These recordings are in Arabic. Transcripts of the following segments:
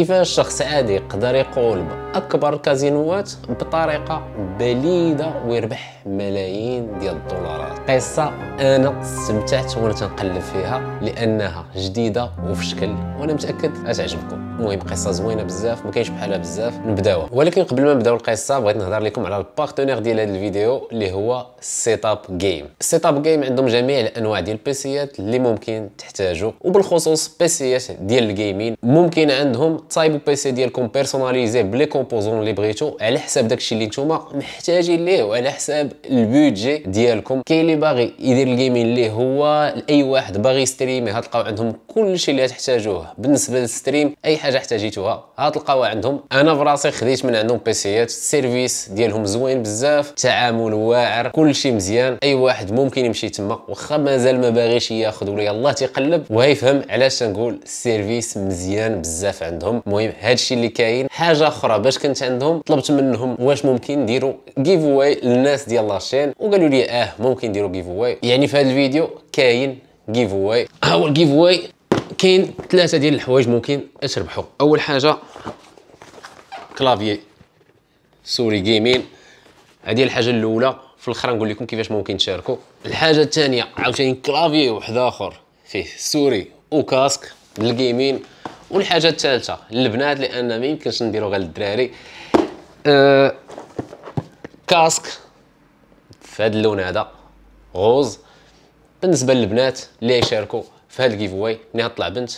كيفاش شخص عادي يقدر يقول اكبر كازينوات بطريقه بليده ويربح ملايين ديال الدولارات قصه انا استمتعت وانا تنقلب فيها لانها جديده وفي شكل وانا متاكد غتعجبكم المهم قصه زوينه بزاف ما كاينش بحالها بزاف نبداوها ولكن قبل ما نبداو القصه بغيت نهضر لكم على البارتنير ديال هذا الفيديو اللي هو سيت اب جيم سيت اب جيم عندهم جميع الانواع ديال البيسيات اللي ممكن تحتاجو وبالخصوص بيسيات ديال الجيمين ممكن عندهم تايبو بيسي ديالكم بيرسوناليزي بلي كومبوزون اللي بغيتو على حساب داكشي اللي نتوما محتاجين ليه وعلى حساب البودجي ديالكم كاين اللي باغي يدير الجيمين اللي هو اي واحد باغي ستريم غتلقاو عندهم كلشي اللي تحتاجوه بالنسبه للستريم اي حاجه احتاجيتوها غتلقاوها عندهم انا براسي خديت من عندهم بيسيات السيرفيس ديالهم زوين بزاف التعامل واعر كلشي مزيان اي واحد ممكن يمشي تما واخا مازال ما باغيش ياخذ ولا يلاه تيقلب وهيفهم علاش تنقول السيرفيس مزيان بزاف عندهم المهم هادشي اللي كاين حاجه اخرى باش كنت عندهم طلبت منهم واش ممكن نديروا جيف اواي للناس ديال لاشين وقالوا لي اه ممكن نديروا جيف اواي يعني في هذا الفيديو كاين جيف اواي ها هو الجيف اواي كاين ثلاثه ديال الحوايج ممكن تربحوا اول حاجه كلافي سوري جيمين هذه الحاجه الاولى في الاخر نقول لكم كيفاش ممكن تشاركوا الحاجه الثانيه عاوتاني كلافيي واحد اخر فيه سوري وكاسك للجيمين والحاجه الثالثه البنات لان ما يمكنش نديرو غير للدراري أه كاسك في هذا اللون هذا غوز بالنسبه للبنات اللي يشاركوا في هذا الكيفواي ملي طلع بنت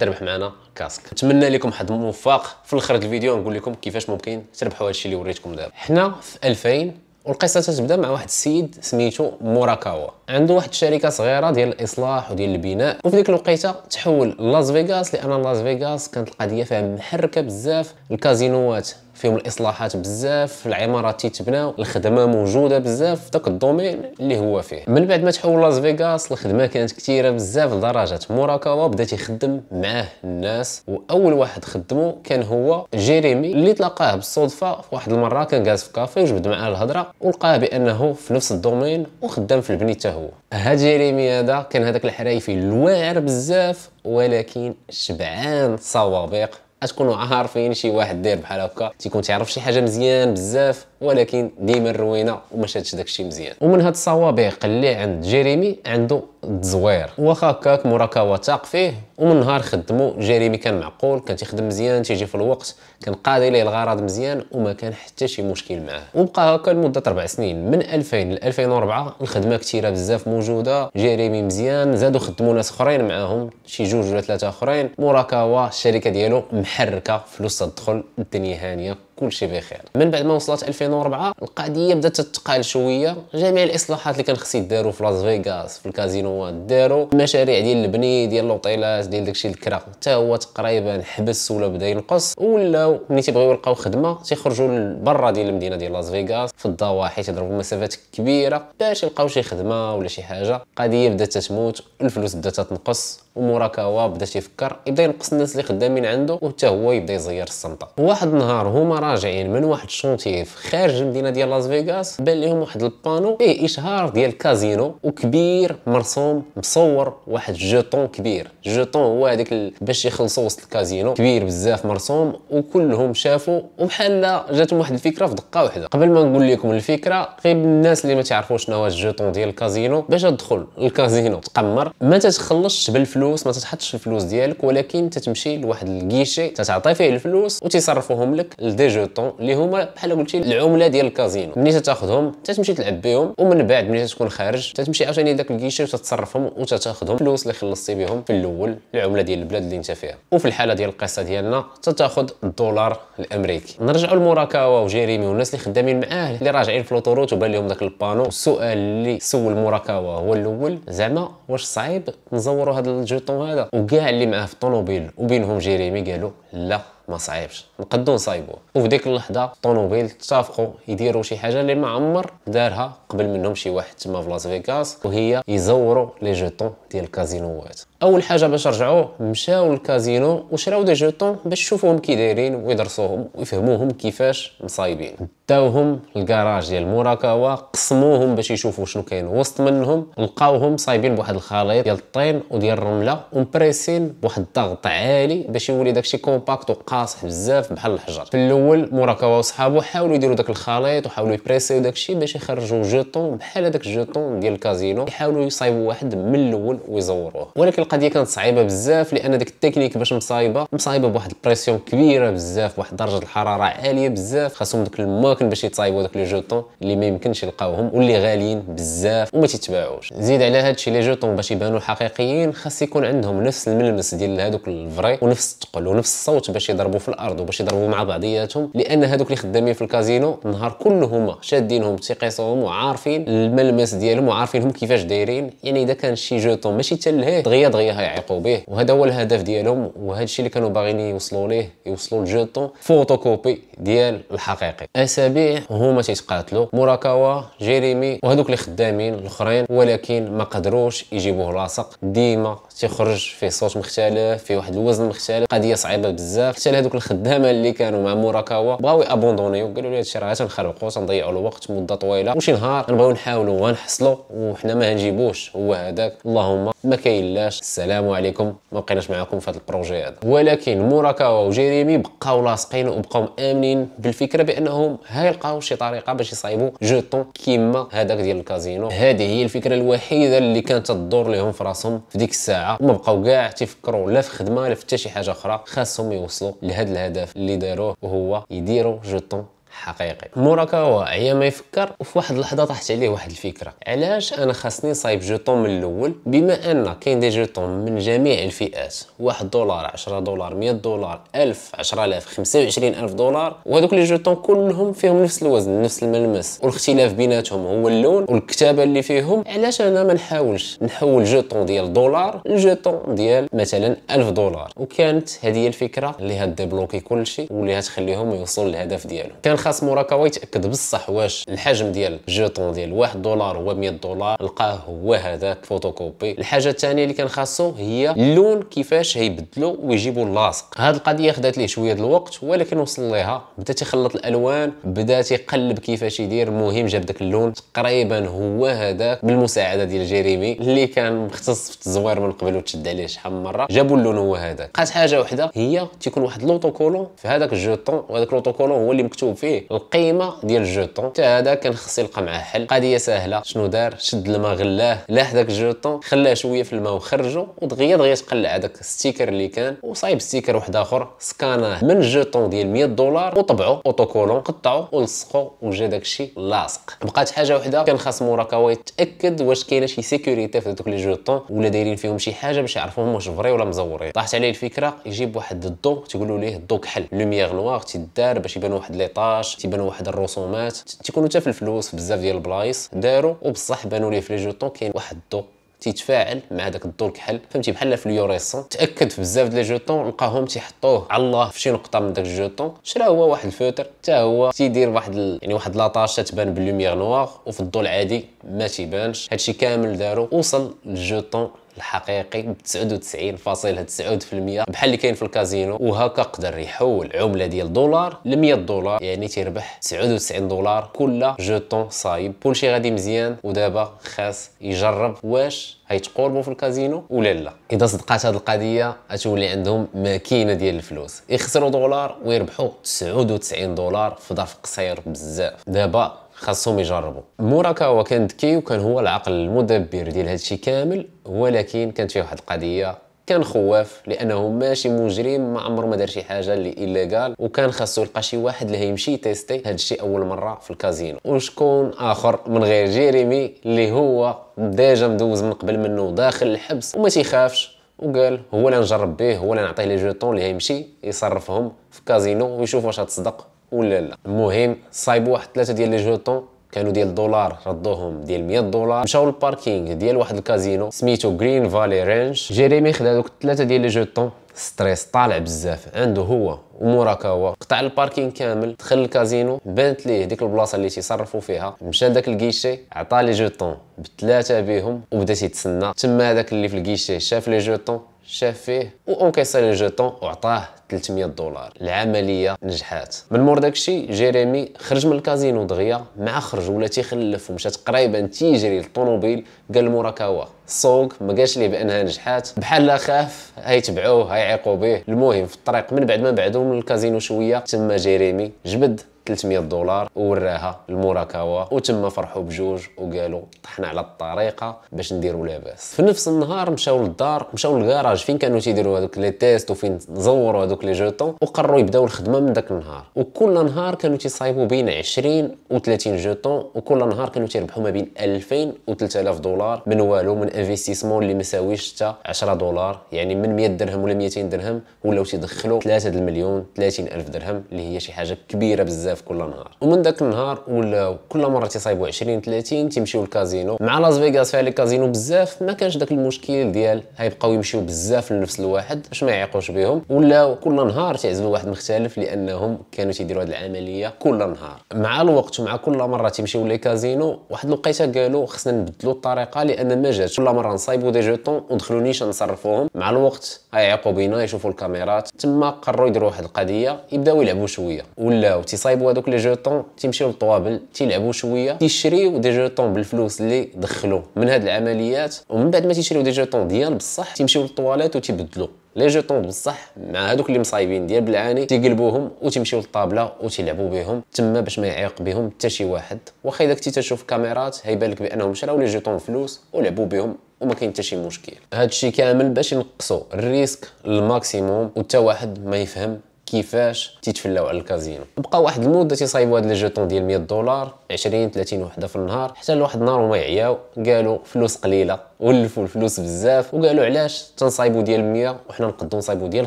تربح معنا كاسك نتمنى لكم حظ موفق في الاخر الفيديو نقول لكم كيفاش ممكن تربحوا هذا الشيء اللي وريتكم دابا حنا في 2000 والقصه تبدا مع واحد السيد سميتو موراكاوا عنده واحد الشركه صغيره ديال الاصلاح وديال البناء وفي ديك الوقيته تحول لاس فيغاس لان لاس فيغاس كانت القضيه فيها محركه بزاف الكازينوات فيهم الاصلاحات بزاف العمارات تيتبناو الخدمه موجوده بزاف في داك الدومين اللي هو فيه من بعد ما تحول لاس فيغاس الخدمه كانت كثيره بزاف لدرجه مراكبه بدا تيخدم معاه الناس واول واحد خدمو كان هو جيريمي اللي تلاقاه بالصدفه في واحد المره كان جالس في كافي وجبد معاه الهضره ولقاه بانه في نفس الدومين وخدام في البني حتى هو هاد جيريمي هذا كان هذاك الحرايفي الواعر بزاف ولكن شبعان صوابق غتكونوا عارفين شي واحد داير بحال هكا تيكون تعرف شي حاجه مزيان بزاف ولكن ديما الروينه وما شادش داكشي مزيان ومن هاد الصوابق اللي عند جيريمي عنده تزوير واخا هكاك مراكا وثاق فيه ومن نهار خدمو جيريمي كان معقول كان تيخدم مزيان تيجي في الوقت كان قاضي ليه الغرض مزيان وما كان حتى شي مشكل معاه وبقى هكا لمده 4 سنين من 2000 ل 2004 الخدمه كثيره بزاف موجوده جيريمي مزيان زادو خدموا ناس اخرين معاهم شي جوج ولا ثلاثه اخرين مراكاوا الشركه ديالو محركه فلوس تدخل الدنيا هانيه كلشي بخير من بعد ما وصلت 2004 القضيه بدات تتقال شويه جميع الاصلاحات اللي كان خص يداروا في لاس فيغاس في الكازينوات داروا المشاريع ديال البني ديال لوطيلات ديال داكشي الكرا حتى هو تقريبا حبس ولا بدا ينقص ولاو ملي تيبغيو يلقاو خدمه تيخرجوا لبرا ديال المدينه ديال لاس فيغاس في الضواحي تضربوا مسافات كبيره باش يلقاو شي خدمه ولا شي حاجه القضيه بدات تموت الفلوس بدات تنقص وموراك هو بدا تيفكر يبدا ينقص الناس اللي خدامين عنده وحتى هو يبدا يزير السلطه واحد النهار هما راجعين من واحد الشونتيف في خارج المدينه ديال لاس فيغاس بان لهم واحد البانو فيه اشهار ديال كازينو وكبير مرسوم مصور واحد جوطون كبير جوطون هو هذاك باش يخلصوا وسط الكازينو كبير بزاف مرسوم وكلهم شافوا وبحال جاتهم واحد الفكره في دقه واحده قبل ما نقول لكم الفكره غير الناس اللي ما تعرفوش شنو هو الجوطون ديال الكازينو باش تدخل الكازينو تقمر ما تتخلصش بالفلوس الفلوس ما تتحطش الفلوس ديالك ولكن تتمشي لواحد الكيشي تتعطي فيه الفلوس وتيصرفوهم لك لدي جوطون اللي هما بحال قلتي العمله ديال الكازينو ملي تاخذهم تتمشي تلعب بهم ومن بعد ملي تكون خارج تتمشي عاوتاني لذاك الكيشي وتتصرفهم وتتاخذهم الفلوس اللي خلصتي بهم في الاول العمله ديال البلاد اللي انت فيها وفي الحاله ديال القصه ديالنا تتاخذ الدولار الامريكي نرجعوا لمراكاوا وجيريمي والناس اللي خدامين معاه اللي راجعين في لوطوروت وبان لهم ذاك البانو السؤال اللي سول مراكاوا هو الاول زعما واش صعيب نزوروا هذا طون هذا وكاع اللي معاه في الطوموبيل وبينهم جيريمي قالوا لا ما صعيبش نقدو نصايبوه وفي ديك اللحظه الطوموبيل اتفقوا يديروا شي حاجه اللي ما عمر دارها قبل منهم شي واحد تما في لاس فيغاس وهي يزوروا لي جوتون ديال الكازينوات اول حاجه باش رجعوا مشاو للكازينو وشراو دي جوتون باش يشوفوهم كي دايرين ويدرسوهم ويفهموهم كيفاش مصايبين داوهم للكراج ديال موراكاوا قسموهم باش يشوفوا شنو كاين وسط منهم لقاوهم صايبين بواحد الخليط ديال الطين وديال الرمله ومبريسين بواحد الضغط عالي باش يولي داكشي كومباكت وقا قاصح بزاف بحال الحجر في الاول مراكبا وصحابو حاولوا يديروا داك الخليط وحاولوا يبريسيو داك الشيء باش يخرجوا جوطون بحال هذاك الجوطون ديال الكازينو يحاولوا يصايبوا واحد من الاول ويزوروه ولكن القضيه كانت صعيبه بزاف لان ديك التكنيك باش مصايبه مصايبه بواحد البريسيون كبيره بزاف واحد درجه الحراره عاليه بزاف خاصهم دوك الماكن باش يتصايبوا داك لي جوطون اللي ما يمكنش يلقاوهم واللي غاليين بزاف وما تيتباعوش زيد على هذا الشيء لي جوطون باش يبانوا حقيقيين خاص يكون عندهم نفس الملمس ديال هذوك الفري ونفس الثقل ونفس الصوت باش يضرب يضربوا في الارض وباش يضربوا مع بعضياتهم لان هذوك اللي خدامين في الكازينو نهار كله هما شادينهم تيقيسوهم وعارفين الملمس ديالهم وعارفينهم كيفاش دايرين يعني اذا كان شي جوطون ماشي تلهيه دغيا دغيا هيعيقوا به وهذا هو الهدف ديالهم وهذا الشيء اللي كانوا باغيين يوصلوا ليه يوصلوا لجوتون فوتوكوبي ديال الحقيقي اسابيع هما تيتقاتلوا موراكاوا جيريمي وهذوك اللي خدامين الاخرين ولكن ما قدروش يجيبوه لاصق ديما تيخرج فيه صوت مختلف فيه واحد الوزن مختلف قضيه صعيبه بزاف حتى حتى الخدامه اللي كانوا مع موراكاوا بغاو يابوندونيو قالوا لي هادشي راه تنخربقوا تنضيعوا الوقت مده طويله وشي نهار نبغيو نحاولوا غنحصلوا وحنا ما هنجيبوش هو هذاك اللهم ما كاينلاش السلام عليكم ما بقيناش معاكم في هذا البروجي هذا ولكن موراكاوا وجيريمي بقاو لاصقين وبقاو مامنين بالفكره بانهم هيلقاو شي طريقه باش يصايبوا جوطون كيما هذاك ديال الكازينو هذه هي الفكره الوحيده اللي كانت تدور لهم في راسهم في ديك الساعه وما بقاو كاع تيفكروا لا في خدمه لا في حتى شي حاجه اخرى خاصهم يوصلوا لهذا الهدف اللي داروه وهو يديروا جوطون حقيقي موراكا هو عيا ما يفكر وفي واحد اللحظه طاحت عليه واحد الفكره علاش انا خاصني صايب جوطون من الاول بما ان كاين دي جوطون من جميع الفئات 1 دولار 10 دولار 100 دولار 1000 10000 25000 دولار وهذوك لي جوطون كلهم فيهم نفس الوزن نفس الملمس والاختلاف بيناتهم هو اللون والكتابه اللي فيهم علاش انا ما نحاولش نحول جوطون ديال دولار لجوطون ديال مثلا 1000 دولار وكانت هذه الفكره اللي هتدبلوكي كلشي واللي هتخليهم يوصلوا للهدف ديالهم كان خاص موراك هو يتاكد بصح واش الحجم ديال الجيطون ديال 1 دولار هو 100 دولار لقاه هو هذاك فوتوكوبي الحاجه الثانيه اللي كان خاصو هي اللون كيفاش هيبدلو ويجيبو اللاصق هاد القضيه خدات ليه شويه الوقت ولكن وصل ليها بدا تيخلط الالوان بدا تيقلب كيفاش يدير المهم جاب داك اللون تقريبا هو هذاك بالمساعده ديال جيريمي اللي كان مختص في التزوير من قبل وتشد عليه شحال من مره جابوا اللون هو هذاك بقات حاجه وحده هي تيكون واحد لوطوكولون في هذاك الجوطون وهذاك لوطوكولون هو اللي مكتوب فيه فيه القيمه ديال الجوتون حتى هذا كان خصني يلقى معاه حل قضيه سهله شنو دار شد الماء غلاه لاح داك الجوتون خلاه شويه في الماء وخرجو ودغيا دغيا تقلع داك الستيكر اللي كان وصايب ستيكر واحد اخر سكاناه من الجوتون ديال 100 دولار وطبعو اوتوكولون قطعو ولصقو وجا داكشي لاصق بقات حاجه وحده كان خاص موراك هو يتاكد واش كاينه شي سيكوريتي في دوك لي جوتون ولا دايرين فيهم شي حاجه باش يعرفوهم واش فري ولا مزورين طاحت عليه الفكره يجيب واحد الضو تيقولوا ليه الضو كحل لوميير نوار تيدار باش يبان واحد ليطاج الكراش تيبانوا واحد الرسومات تيكونوا حتى في الفلوس في بزاف ديال البلايص داروا وبصح بانوا ليه في لي جوطون كاين واحد الضو تيتفاعل مع داك الدور كحل فهمتي بحال في اليوريسون تاكد في بزاف ديال الجوطون لقاهم تيحطوه على الله في شي نقطه من داك الجوطون شرا هو واحد الفوتر حتى هو تيدير واحد ال... يعني واحد لاطاش تبان باللوميير نوار وفي الضو العادي ما تيبانش هادشي كامل دارو وصل للجوطون الحقيقي ب 99.9% بحال اللي كاين في الكازينو وهكا قدر يحول عمله ديال دولار ل 100 دولار يعني تيربح 99 دولار كل جوتون صايب كلشي غادي مزيان ودابا خاص يجرب واش غيتقربوا في الكازينو ولا لا اذا صدقات هذه القضيه غتولي عندهم ماكينه ديال الفلوس يخسروا دولار ويربحوا 99 دولار في ظرف قصير بزاف دابا خاصهم يجربوا موراكاوا هو كان ذكي وكان هو العقل المدبر ديال هادشي كامل ولكن كانت فيه واحد القضيه كان خواف لانه ماشي مجرم ما عمره ما دار شي حاجه اللي ايليغال وكان خاصو يلقى شي واحد اللي يمشي تيستي هذا الشيء اول مره في الكازينو وشكون اخر من غير جيريمي اللي هو ديجا مدوز من قبل منه داخل الحبس وما تيخافش وقال هو اللي نجرب به هو اللي نعطيه لي جوطون اللي هيمشي يصرفهم في كازينو ويشوف واش هتصدق ولا لا المهم صايبوا واحد ثلاثه ديال لي جوتون كانوا ديال الدولار ردوهم ديال 100 دولار مشاو للباركينغ ديال واحد الكازينو سميتو جرين فالي رينج جيريمي خدا دوك الثلاثه ديال لي جوتون ستريس طالع بزاف عنده هو وموراك هو قطع الباركين كامل دخل الكازينو بانت ليه ديك البلاصه اللي تيصرفوا فيها مشى لذاك الكيشي عطى لي جوتون بثلاثه بهم وبدا تيتسنى تما هذاك اللي في الكيشي شاف لي جوتون شاف فيه واونكيسا لي جيتون وعطاه 300 دولار العمليه نجحات من مور داكشي جيريمي خرج من الكازينو دغيا مع خرج ولا تيخلف ومشات قريبا تيجري للطوموبيل قال المراكاوا السوق ما قالش ليه بانها نجحات بحال لا خاف هيتبعوه هيعيقوا به المهم في الطريق من بعد ما بعدو من الكازينو شويه تما جيريمي جبد 300 دولار وراها الموراكاوا وتما فرحوا بجوج وقالوا طحنا على الطريقه باش نديروا لاباس في نفس النهار مشاو للدار مشاو للكراج فين كانوا تيديروا هذوك لي تيست وفين زوروا هذوك لي جوتون وقرروا يبداو الخدمه من داك النهار وكل نهار كانوا تيصايبوا بين 20 و 30 جوتون وكل نهار كانوا تيربحوا ما بين 2000 و 3000 دولار من والو من انفستيسمون اللي ما ساويش حتى 10 دولار يعني من 100 درهم ولا 200 درهم ولاو تيدخلوا 3 المليون 30000 درهم اللي هي شي حاجه كبيره بزاف بزاف كل نهار ومن ذاك النهار ولاو كل مره تيصايبوا 20 30 تيمشيو للكازينو مع لاس فيغاس فيها لي كازينو بزاف ما كانش داك المشكل ديال غيبقاو يمشيو بزاف لنفس الواحد باش ما يعيقوش بهم ولاو كل نهار تيعزلوا واحد مختلف لانهم كانوا تيديروا هذه العمليه كل نهار مع الوقت ومع كل مره تيمشيو للكازينو واحد الوقيته قالوا خصنا نبدلوا الطريقه لان ما جاتش كل مره نصايبوا دي جوتون ودخلوا نيشان نصرفوهم مع الوقت غيعيقوا بينا يشوفوا الكاميرات تما قرروا يديروا واحد القضيه يبداو يلعبوا شويه ولاو تيصايبوا هو هذوك لي جوطون تيمشيو للطوابل تيلعبوا شويه تيشريو دي جوطون بالفلوس اللي دخلوا من هاد العمليات ومن بعد ما تيشريو دي جوطون ديال بصح تيمشيو للطواليت وتيبدلوا لي جوطون بصح مع هادوك اللي مصايبين ديال بالعاني تيقلبوهم وتيمشيو للطابله وتيلعبوا بهم تما باش ما يعيق بهم حتى شي واحد واخا اذا كنتي تشوف كاميرات هيبان لك بانهم شراو لي جوطون فلوس ولعبوا بهم وما كاين حتى شي مشكل هادشي كامل باش ينقصوا الريسك للماكسيموم وتا واحد ما يفهم كيفاش تيتفلاو على الكازينو بقى واحد المده تيصايبوا هاد لي جوتون ديال 100 دولار 20 30 وحده في النهار حتى لواحد النهار هما يعياو قالوا فلوس قليله ولفوا الفلوس بزاف وقالوا علاش تنصايبوا ديال 100 وحنا نقدوا نصايبوا ديال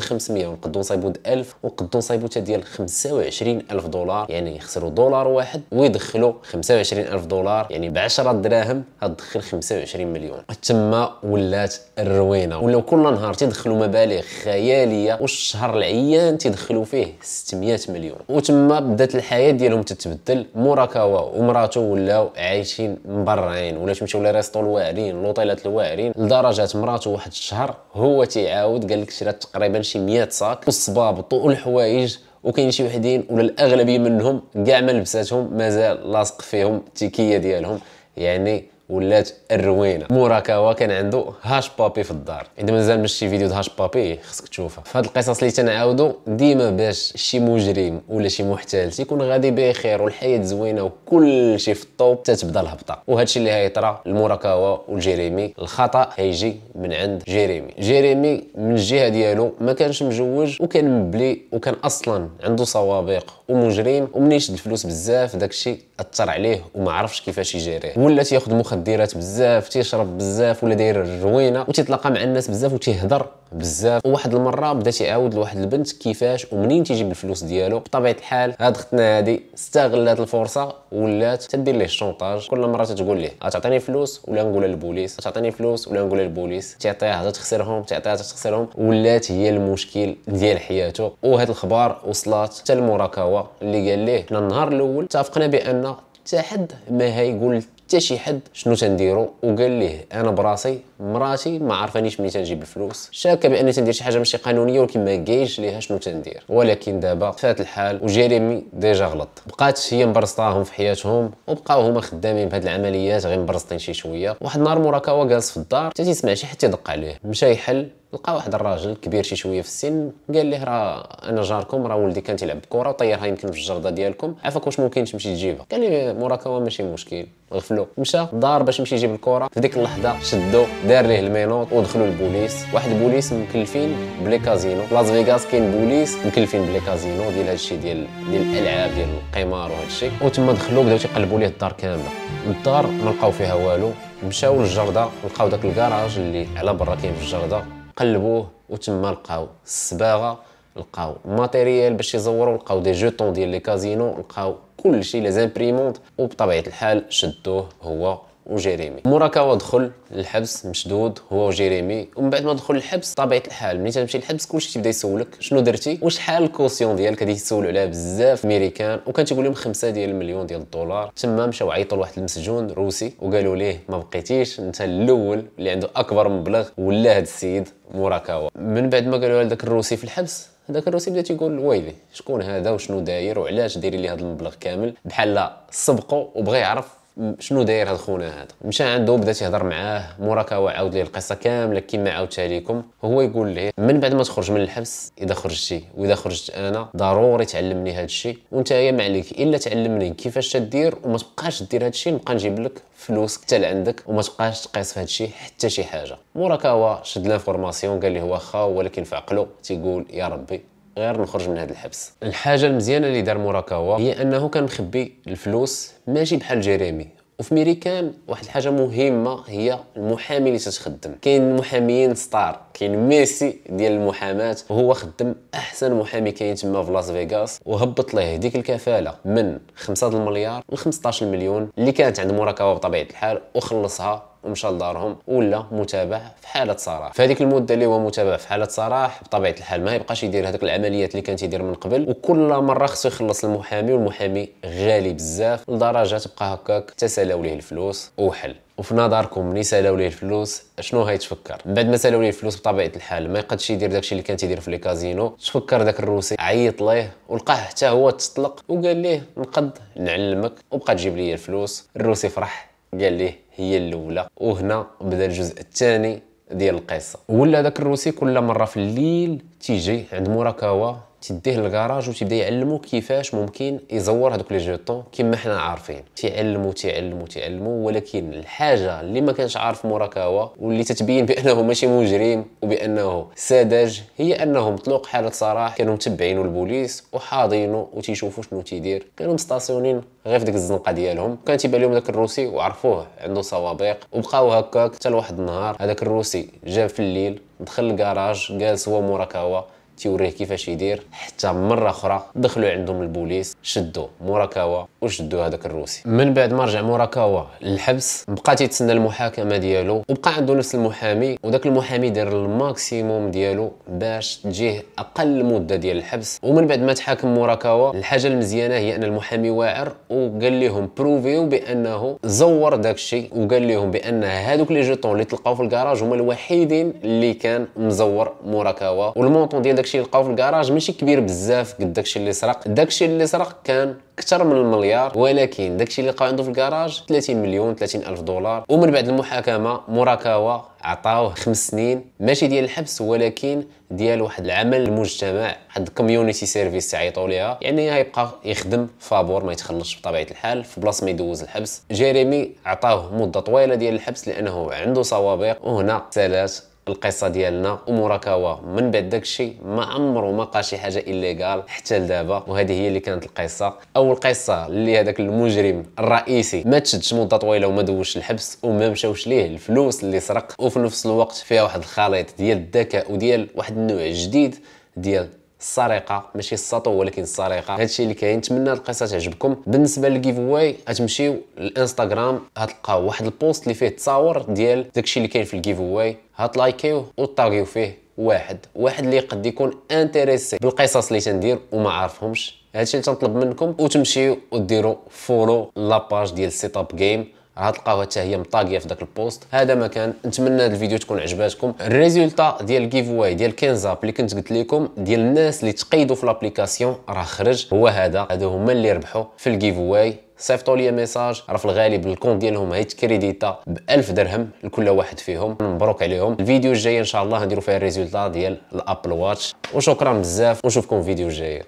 500 ونقدوا نصايبوا 1000 ونقدوا نصايبوا حتى ديال 25000 دولار يعني يخسروا دولار واحد ويدخلوا 25000 دولار يعني ب 10 دراهم غتدخل 25 مليون تما ولات الروينه ولاو كل نهار تيدخلوا مبالغ خياليه والشهر العيان تيدخلوا فيه 600 مليون وتما بدات الحياه ديالهم تتبدل موراكاوا ومراته ولاو عايشين مبرعين ولا تمشيو لريستو واعرين لوطيلات الحالات الواعرين لدرجه مراته واحد الشهر هو تيعاود قال لك شرات تقريبا شي 100 ساك والصبابط والحوايج وكاين شي وحدين ولا الاغلبيه منهم كاع ما لبساتهم مازال لاصق فيهم التيكيه ديالهم يعني ولات الروينه موراكاوا كان عنده هاش بابي في الدار اذا مازال مش فيديو فيديو هاش بابي خصك تشوفها فهاد القصص اللي تنعاودو ديما باش شي مجرم ولا شي محتال تيكون غادي بخير والحياه زوينه وكلشي في الطوب تتبدا الهبطه وهادشي اللي هيطرا المراكوه وجيريمي الخطا هيجي من عند جيريمي جيريمي من الجهه ديالو ما كانش مجوج وكان مبلي وكان اصلا عنده صوابق ومجرم ومنيش الفلوس بزاف داكشي اثر عليه وما عرفش كيفاش يجيريه ولات ياخذ ديرات بزاف تيشرب بزاف ولا داير الروينه وتيتلاقى مع الناس بزاف وتيهضر بزاف وواحد المره بدا تيعاود لواحد البنت كيفاش ومنين تيجيب الفلوس ديالو بطبيعه الحال هاد ختنا هادي استغلت الفرصه ولات تدير ليه الشونطاج كل مره تتقول ليه غتعطيني آه، فلوس ولا نقولها للبوليس غتعطيني آه، فلوس ولا نقولها للبوليس تعطيها تخسرهم تعطيها تخسرهم ولات هي المشكل ديال حياته وهاد الخبر وصلات حتى المراكوه اللي قال ليه حنا النهار الاول اتفقنا بان حتى حد ما هيقول حتى شي حد شنو تنديرو وقال ليه انا براسي مراتي ما عرفانيش منين تنجيب الفلوس شاكه باني تندير شي حاجه ماشي قانونيه ولكن ما قايلش ليها شنو تندير ولكن دابا فات الحال وجيريمي ديجا غلط بقات هي مبرسطاهم في حياتهم وبقاو هما خدامين بهاد العمليات غير مبرسطين شي شويه واحد النهار مراكا هو جالس في الدار حتى تيسمع شي حد تيدق عليه مشى يحل لقى واحد الراجل كبير شي شويه في السن قال ليه راه انا جاركم راه ولدي كان تيلعب كره وطيرها يمكن في الجرده ديالكم عافاك واش ممكن تمشي تجيبها قال لي موراك هو ماشي مشكل غفلو مشى دار باش يمشي يجيب الكره في ديك اللحظه شدو دار ليه المينوط ودخلوا البوليس واحد البوليس مكلفين بلي كازينو لاس فيغاس كاين بوليس مكلفين بلي كازينو ديال هادشي ديال ديال الالعاب ديال القمار وهادشي وتما دخلوا بداو تيقلبوا ليه الدار كامله الدار ما لقاو فيها والو مشاو للجرده لقاو داك الكراج اللي على برا كاين في الجرده قلبوه وتما لقاو الصباغه لقاو ماتيريال باش يزوروا لقاو دي جوتون ديال لي كازينو لقاو كلشي لي زامبريمونت وبطبيعه الحال شدوه هو وجيريمي موراكا هو دخل للحبس مشدود هو وجيريمي ومن بعد ما دخل للحبس طبيعه الحال ملي تمشي للحبس كلشي تيبدا يسولك شنو درتي وشحال الكوسيون ديالك هذه يسولوا عليها بزاف ميريكان وكان تيقول لهم 5 ديال المليون ديال الدولار تما مشاو عيطوا لواحد المسجون روسي وقالوا ليه ما بقيتيش انت الاول اللي عنده اكبر مبلغ ولا هذا السيد موراكاوا من بعد ما قالوا لذاك الروسي في الحبس هذاك الروسي بدا تيقول ويلي شكون هذا وشنو داير وعلاش داير لي هذا المبلغ كامل بحال لا سبقو وبغى يعرف شنو داير هاد خونا هذا مشى عنده بدا تيهضر معاه موراك هو عاود ليه القصه كامله كيما عاودتها لكم هو يقول ليه من بعد ما تخرج من الحبس اذا خرجتي واذا خرجت انا ضروري تعلمني هاد الشيء وانت ما عليك الا تعلمني كيفاش تدير وما تبقاش دير هاد الشيء نبقى نجيب لك فلوس حتى لعندك وما تبقاش تقيس في هاد الشيء حتى شي حاجه موراك هو شد لانفورماسيون قال ليه واخا ولكن في عقله تيقول يا ربي غير نخرج من هذا الحبس الحاجه المزيانه اللي دار موراكاوا هي انه كان مخبي الفلوس ماشي بحال جيريمي وفي ميريكان واحد الحاجه مهمه هي المحامي اللي تتخدم كاين محاميين ستار كاين ميسي ديال المحاماه وهو خدم احسن محامي كاين تما في لاس فيغاس وهبط ليه ديك الكفاله من 5 المليار ل 15 مليون اللي كانت عند موراكاوا بطبيعه الحال وخلصها ومشى لدارهم ولا متابع في حاله صراح فهذيك المده اللي هو متابع في حاله صراح بطبيعه الحال ما يبقاش يدير هذوك العمليات اللي كان تيدير من قبل وكل مره خصو يخلص المحامي والمحامي غالي بزاف لدرجه تبقى هكاك تسالاو ليه الفلوس وحل وفي نظركم ملي سالاو ليه الفلوس شنو غيتفكر من بعد ما سالاو ليه الفلوس بطبيعه الحال ما يقدش يدير داكشي اللي كان تيدير في لي كازينو تفكر داك الروسي عيط ليه ولقاه حتى هو تطلق وقال ليه نقد نعلمك وبقى تجيب لي الفلوس الروسي فرح قال ليه هي الاولى وهنا بدا الجزء الثاني ديال القصه ولا داك الروسي كل مره في الليل تيجي عند مراكوه تديه للكراج وتبدا يعلمو كيفاش ممكن يزور هذوك لي جوطون كما حنا عارفين تيعلمو تيعلمو تيعلمو ولكن الحاجه اللي ما كانش عارف مراكاوا واللي تتبين بانه ماشي مجرم وبانه ساذج هي انهم مطلوق حاله صراح كانوا متبعينو البوليس وحاضينو وتيشوفو شنو تيدير كانوا مستاسيونين غير في ديك الزنقه ديالهم كان تيبان لهم داك الروسي وعرفوه عنده صوابق وبقاو هكاك حتى لواحد النهار هذاك الروسي جا في الليل دخل الكراج جالس هو مراكاوا تيوريه كيفاش يدير حتى مره اخرى دخلوا عندهم البوليس شدوا موراكاوا وشدوا هذاك الروسي من بعد ما رجع موراكاوا للحبس بقى تيتسنى المحاكمه ديالو وبقى عنده نفس المحامي وداك المحامي دار الماكسيموم ديالو باش تجيه اقل مده ديال الحبس ومن بعد ما تحاكم موراكاوا الحاجه المزيانه هي ان المحامي واعر وقال لهم بروفيو بانه زور داك الشيء وقال لهم بان هذوك لي جوطون اللي تلقاو في الكراج هما الوحيدين اللي كان مزور موراكاوا والمونطون ديال داك داكشي اللي لقاو في الكراج ماشي كبير بزاف قد داكشي اللي سرق داكشي اللي سرق كان اكثر من المليار ولكن داكشي اللي لقاو عنده في الكراج 30 مليون 30 الف دولار ومن بعد المحاكمه مراكوه عطاوه خمس سنين ماشي ديال الحبس ولكن ديال واحد العمل المجتمع واحد الكوميونيتي سيرفيس تعيطوا ليها يعني غيبقى يخدم فابور ما يتخلصش بطبيعه الحال في بلاصه ما يدوز الحبس جيريمي عطاوه مده طويله ديال الحبس لانه عنده سوابق وهنا سالات القصه ديالنا وموراك من بعد داك الشيء ما عمره ما قال شي حاجه ايليغال حتى لدابا وهذه هي اللي كانت القصه اول قصه اللي هذاك المجرم الرئيسي ما تشدش مده طويله وما دوش الحبس وما مشاوش ليه الفلوس اللي سرق وفي نفس الوقت فيها واحد الخليط ديال الذكاء وديال واحد النوع جديد ديال السرقه ماشي السطو ولكن السرقه هادشي اللي كاين نتمنى القصه تعجبكم بالنسبه للجيف واي غتمشيو للانستغرام غتلقاو واحد البوست اللي فيه تصاور ديال داكشي اللي كاين في الجيف واي هتلايكيوه وتاغيو فيه واحد واحد اللي قد يكون انتريسي بالقصص اللي تندير وما عارفهمش هادشي اللي تنطلب منكم وتمشيو وديروا فولو لاباج ديال سيت اب جيم راه تلقاوها حتى هي مطاقيه في داك البوست هذا ما كان نتمنى الفيديو تكون عجباتكم الريزولتا ديال الجيف واي ديال كنزاب اللي كنت قلت لكم ديال الناس اللي تقيدوا في لابليكاسيون راه خرج هو هذا هادو هما اللي ربحوا في الجيف واي صيفطوا لي ميساج راه في الغالب الكونت ديالهم هيت كريديتا ب 1000 درهم لكل واحد فيهم مبروك عليهم الفيديو الجاي ان شاء الله غنديروا فيه الريزولتا ديال الابل واتش وشكرا بزاف ونشوفكم في الفيديو الجاي